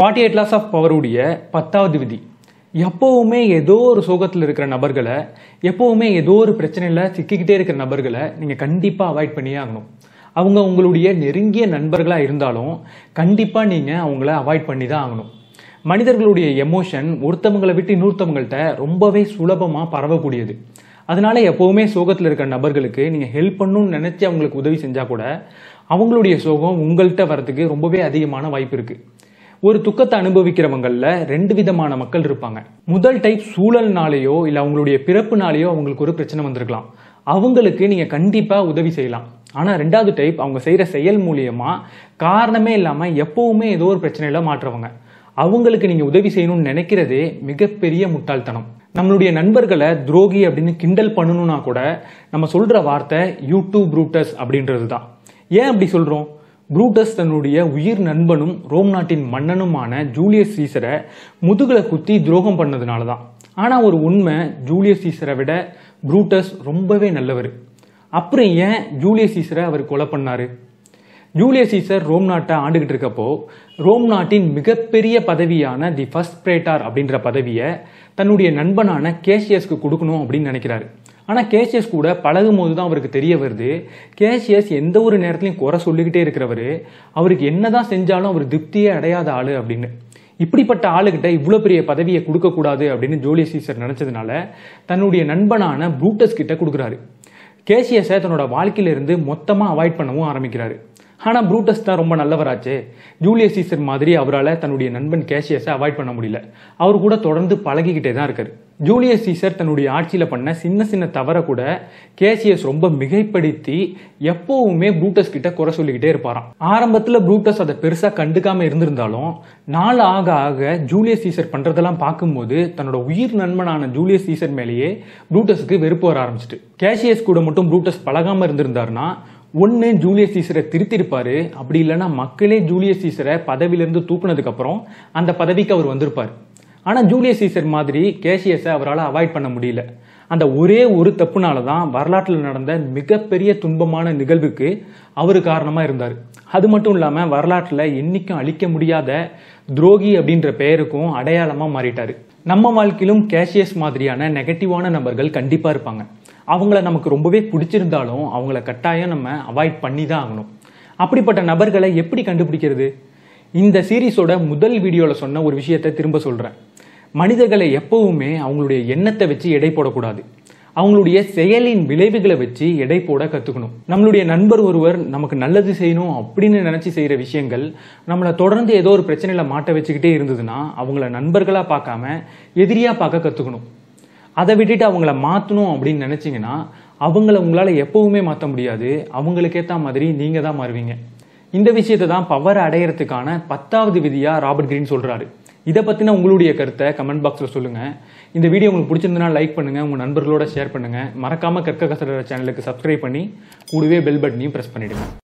forty eight laws of பவருடைய பத்தாவது விதி எப்போவுமே ஏதோ ஒரு சோகத்தில் இருக்கிற நபர்களை எப்போவுமே ஏதோ ஒரு பிரச்சனையில் சிக்கிக்கிட்டே இருக்கிற நபர்களை நீங்கள் கண்டிப்பாக அவாய்ட் பண்ணியே ஆகணும் அவங்க உங்களுடைய நெருங்கிய நண்பர்களாக இருந்தாலும் கண்டிப்பாக நீங்கள் அவங்கள அவாய்ட் பண்ணி தான் ஆகணும் மனிதர்களுடைய எமோஷன் ஒருத்தவங்களை விட்டு இன்னொருத்தவங்கள்ட்ட ரொம்பவே சுலபமாக பரவக்கூடியது அதனால எப்போவுமே சோகத்தில் இருக்கிற நபர்களுக்கு நீங்கள் ஹெல்ப் பண்ணணும்னு நினச்சி அவங்களுக்கு உதவி செஞ்சால் கூட அவங்களுடைய சோகம் உங்கள்கிட்ட வர்றதுக்கு ரொம்பவே அதிகமான வாய்ப்பு இருக்குது ஒரு துக்கத்தை அனுபவிக்கிறவங்களில் ரெண்டு விதமான மக்கள் இருப்பாங்க முதல் டைப் சூழல்னாலேயோ இல்லை அவங்களுடைய பிறப்புனாலேயோ அவங்களுக்கு ஒரு பிரச்சனை வந்திருக்கலாம் அவங்களுக்கு நீங்கள் கண்டிப்பாக உதவி செய்யலாம் ஆனால் ரெண்டாவது டைப் அவங்க செய்கிற செயல் மூலியமா காரணமே இல்லாமல் எப்போவுமே ஏதோ ஒரு பிரச்சனையில் மாற்றுறவங்க அவங்களுக்கு நீங்கள் உதவி செய்யணும்னு நினைக்கிறதே மிகப்பெரிய முட்டாள்தனம் நம்மளுடைய நண்பர்களை துரோகி அப்படின்னு கிண்டல் பண்ணணும்னா கூட நம்ம சொல்கிற வார்த்தை யூடியூப் ரூட்டர்ஸ் அப்படின்றது தான் ஏன் அப்படி சொல்கிறோம் புரூட்டஸ் தன்னுடைய உயிர் நண்பனும் ரோம் நாட்டின் மன்னனுமான ஜூலியஸ் சீசரை முதுகில் குத்தி துரோகம் பண்ணதுனால தான் ஆனால் ஒரு உண்மை ஜூலியஸ் சீசரை விட புரூட்டஸ் ரொம்பவே நல்லவர் அப்புறம் ஏன் ஜூலியஸ் சீசரை அவர் கொலை பண்ணார் ஜூலியஸ் சீசர் ரோம் நாட்டை ஆண்டுகிட்டு இருக்கப்போ ரோம் நாட்டின் மிகப்பெரிய பதவியான தி ஃபஸ்ட் பிரேட்டார் அப்படின்ற பதவியை தன்னுடைய நண்பனான கேசியஸ்க்கு கொடுக்கணும் அப்படின்னு நினைக்கிறாரு ஆனால் கேசியஸ் கூட பழகும் போது தான் அவருக்கு தெரிய வருது கேசியஸ் எந்த ஒரு நேரத்துலையும் குறை சொல்லிக்கிட்டே இருக்கிறவர் அவருக்கு என்ன தான் செஞ்சாலும் அவர் திருப்தியே அடையாத ஆள் அப்படின்னு இப்படிப்பட்ட ஆளுகிட்ட இவ்வளோ பெரிய பதவியை கொடுக்கக்கூடாது அப்படின்னு ஜோலி சீசர் நினச்சதுனால தன்னுடைய நண்பனான ப்ரூட்டஸ் கிட்ட கொடுக்குறாரு கேசியஸை தன்னோட வாழ்க்கையிலிருந்து மொத்தமாக அவாய்ட் பண்ணவும் ஆரம்பிக்கிறாரு ஆனால் ப்ரூட்டஸ் தான் ரொம்ப நல்லவராச்சு ஜூலியஸ் சீசர் மாதிரி அவரால் தன்னுடைய நண்பன் கேஷியஸை அவாய்ட் பண்ண முடியல அவர் கூட தொடர்ந்து பழகிக்கிட்டே தான் இருக்காரு ஜூலியஸ் சீசர் தன்னுடைய ஆட்சியில் பண்ண சின்ன சின்ன தவறை கூட கேசியஸ் ரொம்ப மிகைப்படுத்தி எப்போவுமே ப்ரூட்டஸ் கிட்ட குறை சொல்லிக்கிட்டே இருப்பாராம் ஆரம்பத்தில் ப்ரூட்டஸ் அதை பெருசாக கண்டுக்காம இருந்திருந்தாலும் நாள் ஆக ஆக ஜூலியஸ் சீசர் பண்ணுறதெல்லாம் பார்க்கும்போது தன்னோட உயிர் நண்பனான ஜூலியஸ் சீசர் மேலேயே ப்ரூட்டஸுக்கு வெறுப்பு வர ஆரம்பிச்சிட்டு கேசியஸ் கூட மட்டும் ப்ரூட்டஸ் பழகாமல் இருந்திருந்தாருன்னா ஒன்று ஜூலியஸ் சீசரை திருத்திருப்பாரு அப்படி இல்லைன்னா மக்களே ஜூலியஸ் சீசரை பதவியிலிருந்து தூக்குனதுக்கப்புறம் அந்த பதவிக்கு அவர் வந்திருப்பார் ஆனால் ஜூலிய சீசர் மாதிரி கேஷியஸை அவரால் அவாய்ட் பண்ண முடியல அந்த ஒரே ஒரு தப்புனால தான் வரலாற்றில் நடந்த மிகப்பெரிய துன்பமான நிகழ்வுக்கு அவர் காரணமாக இருந்தார் அது மட்டும் இல்லாமல் வரலாற்றில் என்றைக்கும் அழிக்க முடியாத துரோகி அப்படின்ற பெயருக்கும் அடையாளமாக மாறிட்டார் நம்ம வாழ்க்கையிலும் கேஷியஸ் மாதிரியான நெகட்டிவான நபர்கள் கண்டிப்பாக இருப்பாங்க அவங்கள நமக்கு ரொம்பவே பிடிச்சிருந்தாலும் அவங்கள கட்டாயம் நம்ம அவாய்ட் பண்ணி தான் ஆகணும் அப்படிப்பட்ட நபர்களை எப்படி கண்டுபிடிக்கிறது இந்த சீரீஸோட முதல் வீடியோவில் சொன்ன ஒரு விஷயத்தை திரும்ப சொல்கிறேன் மனிதர்களை எப்பவுமே அவங்களுடைய எண்ணத்தை வச்சு எடை போடக்கூடாது அவங்களுடைய செயலின் விளைவுகளை வச்சு எடை போட கற்றுக்கணும் நம்மளுடைய நண்பர் ஒருவர் நமக்கு நல்லது செய்யணும் அப்படின்னு நினச்சி செய்கிற விஷயங்கள் நம்மளை தொடர்ந்து ஏதோ ஒரு பிரச்சனையில் மாட்ட வச்சுக்கிட்டே இருந்ததுன்னா அவங்கள நண்பர்களாக பார்க்காம எதிரியாக பார்க்க கற்றுக்கணும் அதை விட்டுட்டு அவங்கள மாற்றணும் அப்படின்னு நினச்சிங்கன்னா அவங்கள உங்களால் எப்பவுமே மாற்ற முடியாது அவங்களுக்கேற்ற மாதிரி நீங்கள் தான் மாறுவீங்க இந்த விஷயத்தை தான் பவர் அடையிறதுக்கான பத்தாவது விதியாக ராபர்ட் கிரீன் சொல்கிறாரு இதை பற்றின உங்களுடைய கருத்தை கமெண்ட் பாக்ஸில் சொல்லுங்கள் இந்த வீடியோ உங்களுக்கு பிடிச்சிருந்தனா லைக் பண்ணுங்கள் உங்கள் நண்பர்களோட ஷேர் பண்ணுங்கள் மறக்காமல் கற்க கசடர சேனலுக்கு சப்ஸ்கிரைப் பண்ணி கூடவே பெல் பட்டனையும் ப்ரெஸ் பண்ணிவிடுங்க